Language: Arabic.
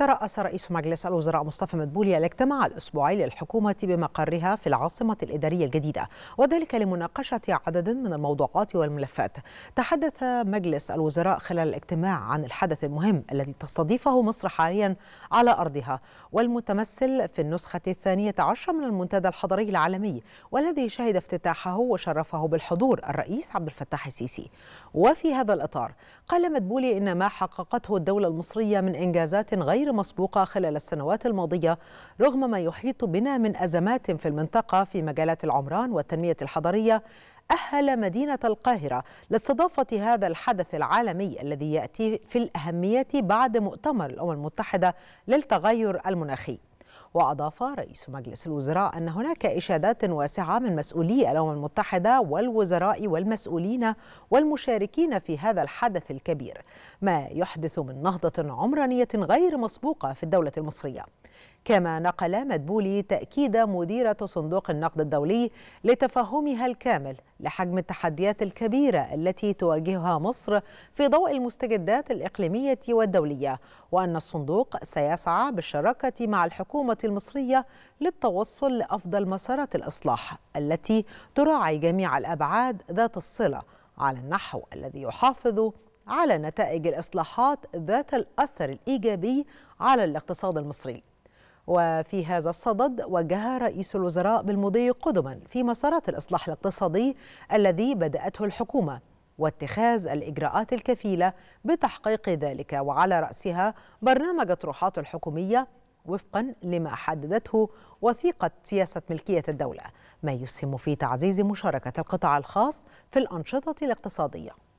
ترأس رئيس مجلس الوزراء مصطفى مدبولي الاجتماع الأسبوعي للحكومة بمقرها في العاصمة الإدارية الجديدة وذلك لمناقشة عدد من الموضوعات والملفات تحدث مجلس الوزراء خلال الاجتماع عن الحدث المهم الذي تستضيفه مصر حاليا على أرضها والمتمثل في النسخة الثانية عشر من المنتدى الحضري العالمي والذي شهد افتتاحه وشرفه بالحضور الرئيس عبد الفتاح السيسي وفي هذا الإطار قال مدبولي إن ما حققته الدولة المصرية من إنجازات غير غير مسبوقة خلال السنوات الماضية رغم ما يحيط بنا من أزمات في المنطقة في مجالات العمران والتنمية الحضرية أهل مدينة القاهرة لاستضافة هذا الحدث العالمي الذي يأتي في الأهمية بعد مؤتمر الأمم المتحدة للتغير المناخي وأضاف رئيس مجلس الوزراء أن هناك إشادات واسعة من مسؤولي الأمم المتحدة والوزراء والمسؤولين والمشاركين في هذا الحدث الكبير ما يحدث من نهضة عمرانية غير مسبوقة في الدولة المصرية كما نقل مدبولي تأكيد مديرة صندوق النقد الدولي لتفهمها الكامل لحجم التحديات الكبيرة التي تواجهها مصر في ضوء المستجدات الإقليمية والدولية وأن الصندوق سيسعى بالشراكة مع الحكومة المصرية للتوصل لأفضل مسارات الإصلاح التي تراعي جميع الأبعاد ذات الصلة على النحو الذي يحافظ على نتائج الإصلاحات ذات الأثر الإيجابي على الاقتصاد المصري وفي هذا الصدد وجه رئيس الوزراء بالمضي قدما في مسارات الإصلاح الاقتصادي الذي بدأته الحكومة واتخاذ الإجراءات الكفيلة بتحقيق ذلك وعلى رأسها برنامج طروحات الحكومية وفقا لما حددته وثيقة سياسة ملكية الدولة ما يسهم في تعزيز مشاركة القطاع الخاص في الأنشطة الاقتصادية